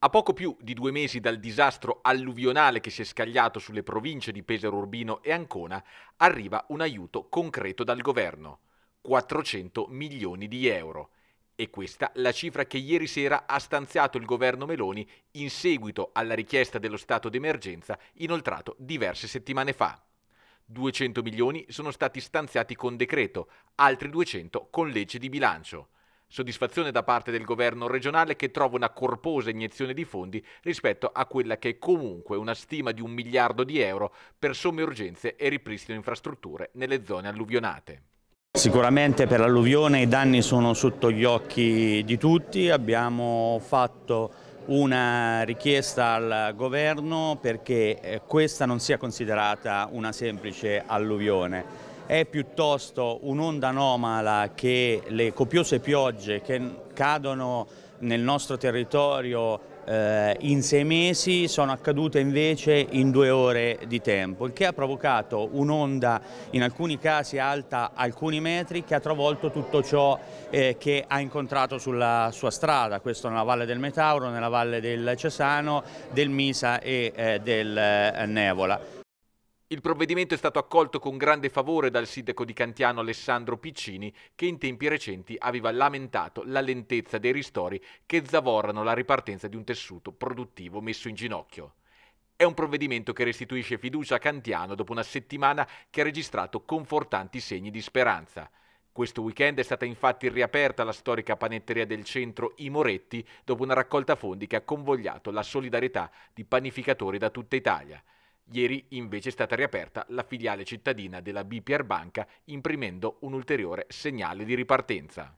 A poco più di due mesi dal disastro alluvionale che si è scagliato sulle province di Pesaro Urbino e Ancona, arriva un aiuto concreto dal governo, 400 milioni di euro. E questa la cifra che ieri sera ha stanziato il governo Meloni in seguito alla richiesta dello stato d'emergenza inoltrato diverse settimane fa. 200 milioni sono stati stanziati con decreto, altri 200 con legge di bilancio. Soddisfazione da parte del governo regionale che trova una corposa iniezione di fondi rispetto a quella che è comunque una stima di un miliardo di euro per somme urgenze e ripristino infrastrutture nelle zone alluvionate. Sicuramente per l'alluvione i danni sono sotto gli occhi di tutti, abbiamo fatto una richiesta al governo perché eh, questa non sia considerata una semplice alluvione è piuttosto un'onda anomala che le copiose piogge che cadono nel nostro territorio eh, in sei mesi sono accadute invece in due ore di tempo, il che ha provocato un'onda in alcuni casi alta alcuni metri che ha travolto tutto ciò eh, che ha incontrato sulla sua strada, questo nella Valle del Metauro, nella Valle del Cesano, del Misa e eh, del eh, Nevola. Il provvedimento è stato accolto con grande favore dal sindaco di Cantiano Alessandro Piccini, che in tempi recenti aveva lamentato la lentezza dei ristori che zavorrano la ripartenza di un tessuto produttivo messo in ginocchio. È un provvedimento che restituisce fiducia a Cantiano dopo una settimana che ha registrato confortanti segni di speranza. Questo weekend è stata infatti riaperta la storica panetteria del centro I Moretti dopo una raccolta fondi che ha convogliato la solidarietà di panificatori da tutta Italia. Ieri invece è stata riaperta la filiale cittadina della BPR Banca imprimendo un ulteriore segnale di ripartenza.